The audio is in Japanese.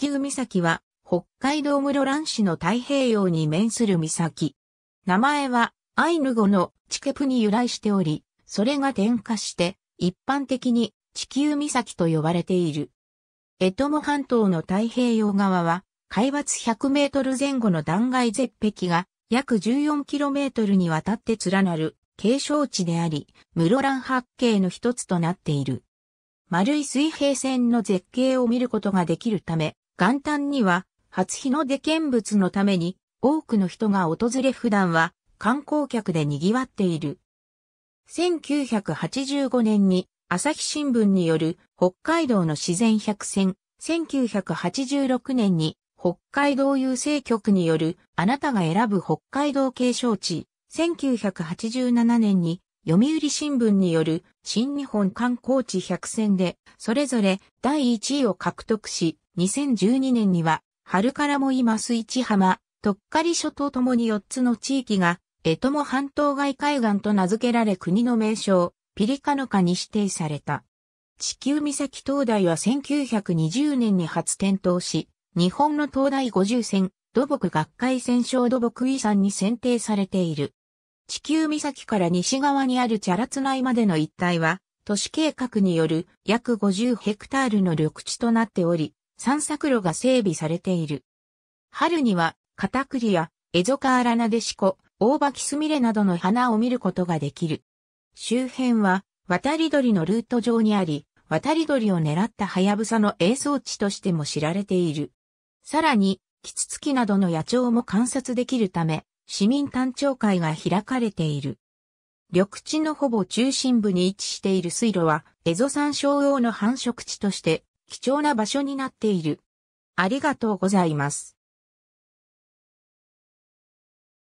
球岬は、北海道室蘭市の太平洋に面する岬。名前は、アイヌ語のチケプに由来しており、それが点火して、一般的に地球岬と呼ばれている。エトモ半島の太平洋側は、海抜100メートル前後の断崖絶壁が約14キロメートルにわたって連なる景勝地であり、室蘭八景の一つとなっている。丸い水平線の絶景を見ることができるため、元旦には、初日の出見物のために、多くの人が訪れ普段は、観光客で賑わっている。1985年に、朝日新聞による北海道の自然百選、1986年に北海道郵政局によるあなたが選ぶ北海道継承地、1987年に読売新聞による新日本観光地百選でそれぞれ第1位を獲得し、2012年には、春からも今ます。市浜、とっかり諸島ともに4つの地域が、江戸も半島外海岸と名付けられ国の名称、ピリカノカに指定された。地球岬灯台は1920年に初点灯し、日本の灯台50選、土木学会戦勝土木遺産に選定されている。地球岬から西側にあるチャラツ内までの一帯は、都市計画による約50ヘクタールの緑地となっており、散策路が整備されている。春には、カタクリや、エゾカアラナデシコ、オオバキスミレなどの花を見ることができる。周辺は、渡り鳥のルート上にあり、渡り鳥を狙ったハヤブサの映像地としても知られている。さらに、キツツキなどの野鳥も観察できるため、市民探聴会が開かれている。緑地のほぼ中心部に位置している水路は、エゾサンショウウオの繁殖地として貴重な場所になっている。ありがとうございます。